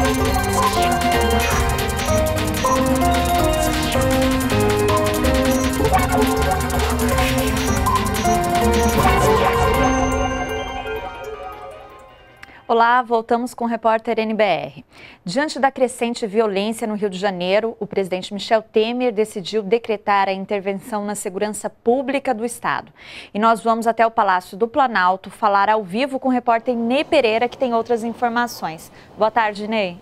Thank you. Olá, voltamos com o repórter NBR. Diante da crescente violência no Rio de Janeiro, o presidente Michel Temer decidiu decretar a intervenção na segurança pública do Estado. E nós vamos até o Palácio do Planalto falar ao vivo com o repórter Ney Pereira, que tem outras informações. Boa tarde, Ney.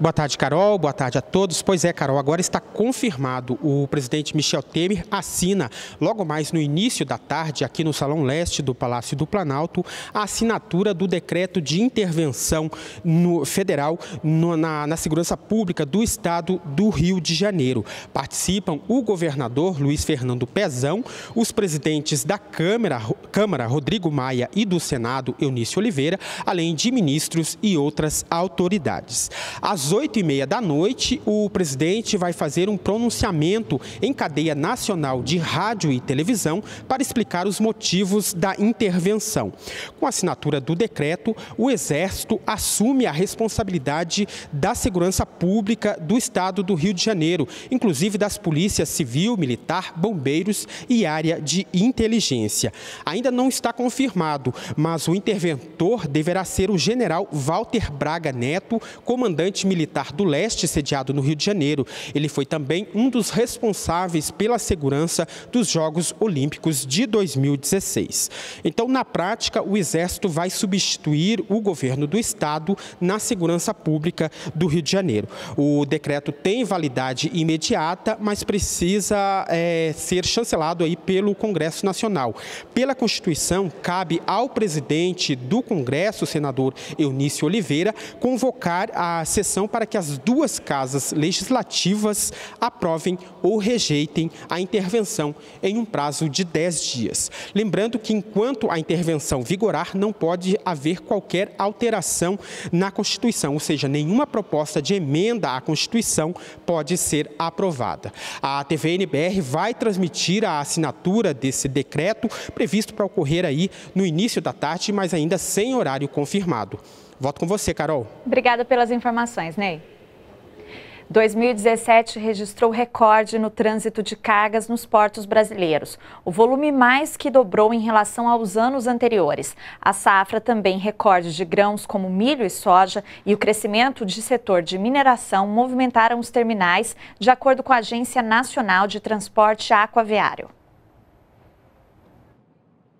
Boa tarde, Carol. Boa tarde a todos. Pois é, Carol, agora está confirmado. O presidente Michel Temer assina, logo mais no início da tarde, aqui no Salão Leste do Palácio do Planalto, a assinatura do decreto de intervenção no, federal no, na, na segurança pública do estado do Rio de Janeiro. Participam o governador Luiz Fernando Pezão, os presidentes da Câmara, Câmara Rodrigo Maia e do Senado Eunício Oliveira, além de ministros e outras autoridades. As às 8h30 da noite, o presidente vai fazer um pronunciamento em cadeia nacional de rádio e televisão para explicar os motivos da intervenção. Com a assinatura do decreto, o Exército assume a responsabilidade da segurança pública do Estado do Rio de Janeiro, inclusive das polícias civil, militar, bombeiros e área de inteligência. Ainda não está confirmado, mas o interventor deverá ser o general Walter Braga Neto, comandante militar Militar do Leste, sediado no Rio de Janeiro. Ele foi também um dos responsáveis pela segurança dos Jogos Olímpicos de 2016. Então, na prática, o Exército vai substituir o governo do Estado na segurança pública do Rio de Janeiro. O decreto tem validade imediata, mas precisa é, ser chancelado aí pelo Congresso Nacional. Pela Constituição, cabe ao presidente do Congresso, o senador Eunício Oliveira, convocar a sessão para que as duas casas legislativas aprovem ou rejeitem a intervenção em um prazo de 10 dias. Lembrando que, enquanto a intervenção vigorar, não pode haver qualquer alteração na Constituição, ou seja, nenhuma proposta de emenda à Constituição pode ser aprovada. A TVNBR vai transmitir a assinatura desse decreto, previsto para ocorrer aí no início da tarde, mas ainda sem horário confirmado. Volto com você, Carol. Obrigada pelas informações, Ney. 2017 registrou recorde no trânsito de cargas nos portos brasileiros. O volume mais que dobrou em relação aos anos anteriores. A safra também recorde de grãos como milho e soja e o crescimento de setor de mineração movimentaram os terminais, de acordo com a Agência Nacional de Transporte Aquaviário.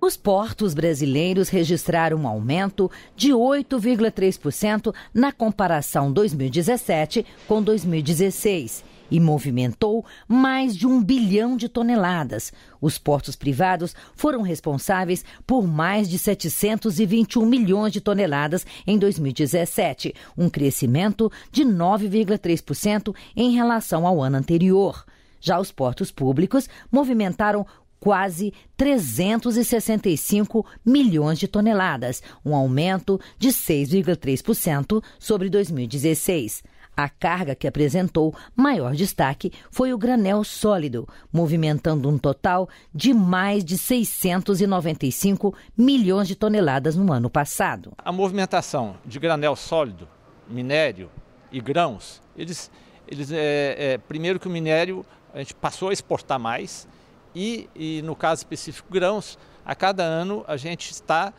Os portos brasileiros registraram um aumento de 8,3% na comparação 2017 com 2016 e movimentou mais de um bilhão de toneladas. Os portos privados foram responsáveis por mais de 721 milhões de toneladas em 2017, um crescimento de 9,3% em relação ao ano anterior. Já os portos públicos movimentaram quase 365 milhões de toneladas, um aumento de 6,3% sobre 2016. A carga que apresentou maior destaque foi o granel sólido, movimentando um total de mais de 695 milhões de toneladas no ano passado. A movimentação de granel sólido, minério e grãos, eles, eles é, é, primeiro que o minério a gente passou a exportar mais e, e, no caso específico grãos, a cada ano a gente está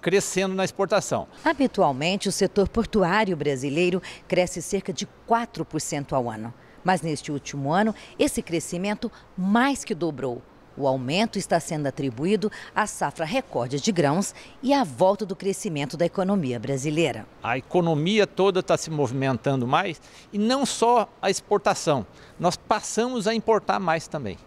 crescendo na exportação. Habitualmente, o setor portuário brasileiro cresce cerca de 4% ao ano. Mas neste último ano, esse crescimento mais que dobrou. O aumento está sendo atribuído à safra recorde de grãos e à volta do crescimento da economia brasileira. A economia toda está se movimentando mais e não só a exportação, nós passamos a importar mais também.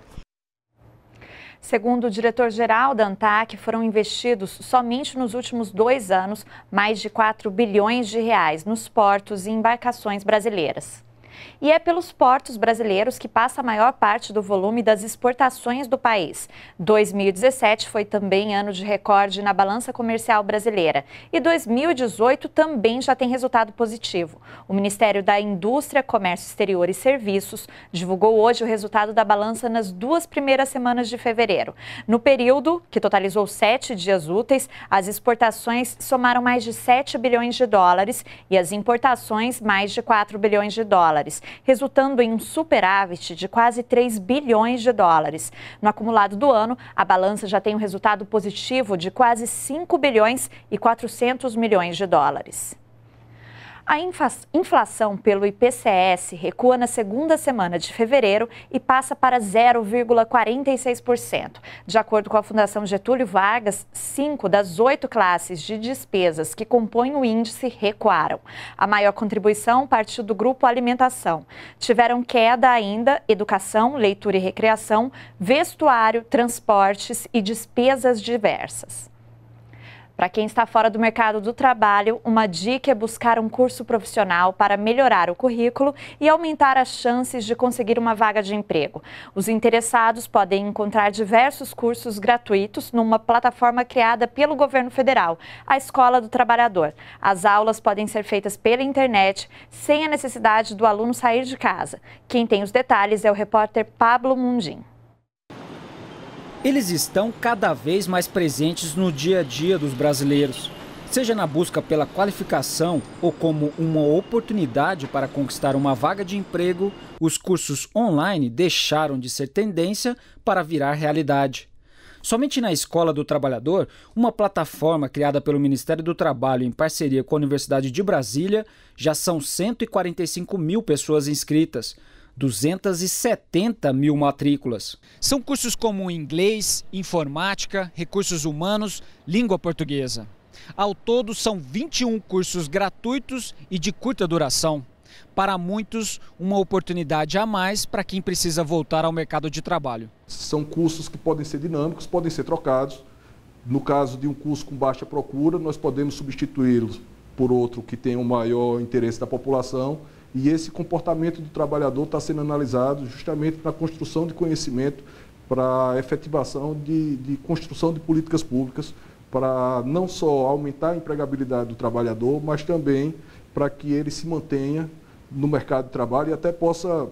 Segundo o diretor-geral da ANTAC, foram investidos somente nos últimos dois anos mais de 4 bilhões de reais nos portos e embarcações brasileiras. E é pelos portos brasileiros que passa a maior parte do volume das exportações do país. 2017 foi também ano de recorde na balança comercial brasileira e 2018 também já tem resultado positivo. O Ministério da Indústria, Comércio Exterior e Serviços divulgou hoje o resultado da balança nas duas primeiras semanas de fevereiro. No período, que totalizou sete dias úteis, as exportações somaram mais de 7 bilhões de dólares e as importações mais de 4 bilhões de dólares dólares, resultando em um superávit de quase 3 bilhões de dólares. No acumulado do ano, a balança já tem um resultado positivo de quase 5 bilhões e 400 milhões de dólares. A inflação pelo IPCS recua na segunda semana de fevereiro e passa para 0,46%. De acordo com a Fundação Getúlio Vargas, cinco das oito classes de despesas que compõem o índice recuaram. A maior contribuição partiu do grupo Alimentação. Tiveram queda ainda educação, leitura e recreação, vestuário, transportes e despesas diversas. Para quem está fora do mercado do trabalho, uma dica é buscar um curso profissional para melhorar o currículo e aumentar as chances de conseguir uma vaga de emprego. Os interessados podem encontrar diversos cursos gratuitos numa plataforma criada pelo governo federal, a Escola do Trabalhador. As aulas podem ser feitas pela internet, sem a necessidade do aluno sair de casa. Quem tem os detalhes é o repórter Pablo Mundim. Eles estão cada vez mais presentes no dia a dia dos brasileiros, seja na busca pela qualificação ou como uma oportunidade para conquistar uma vaga de emprego, os cursos online deixaram de ser tendência para virar realidade. Somente na Escola do Trabalhador, uma plataforma criada pelo Ministério do Trabalho em parceria com a Universidade de Brasília, já são 145 mil pessoas inscritas, 270 mil matrículas. São cursos como inglês, informática, recursos humanos, língua portuguesa. Ao todo, são 21 cursos gratuitos e de curta duração. Para muitos, uma oportunidade a mais para quem precisa voltar ao mercado de trabalho. São cursos que podem ser dinâmicos, podem ser trocados. No caso de um curso com baixa procura, nós podemos substituí-los por outro que tenha um maior interesse da população e esse comportamento do trabalhador está sendo analisado justamente para a construção de conhecimento, para a efetivação de, de construção de políticas públicas, para não só aumentar a empregabilidade do trabalhador, mas também para que ele se mantenha no mercado de trabalho e até possa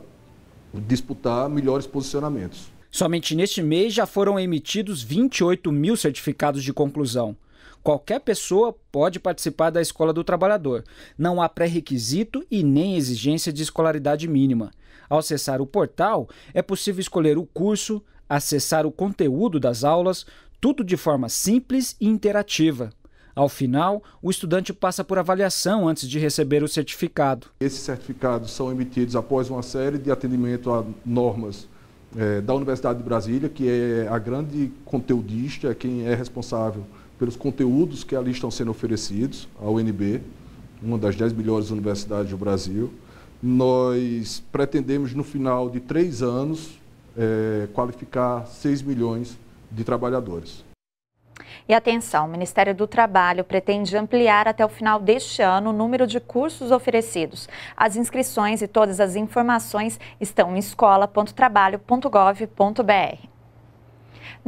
disputar melhores posicionamentos. Somente neste mês já foram emitidos 28 mil certificados de conclusão. Qualquer pessoa pode participar da Escola do Trabalhador. Não há pré-requisito e nem exigência de escolaridade mínima. Ao acessar o portal, é possível escolher o curso, acessar o conteúdo das aulas, tudo de forma simples e interativa. Ao final, o estudante passa por avaliação antes de receber o certificado. Esses certificados são emitidos após uma série de atendimento a normas é, da Universidade de Brasília, que é a grande conteudista, é quem é responsável pelos conteúdos que ali estão sendo oferecidos à UNB, uma das dez melhores universidades do Brasil. Nós pretendemos, no final de três anos, é, qualificar 6 milhões de trabalhadores. E atenção, o Ministério do Trabalho pretende ampliar até o final deste ano o número de cursos oferecidos. As inscrições e todas as informações estão em escola.trabalho.gov.br.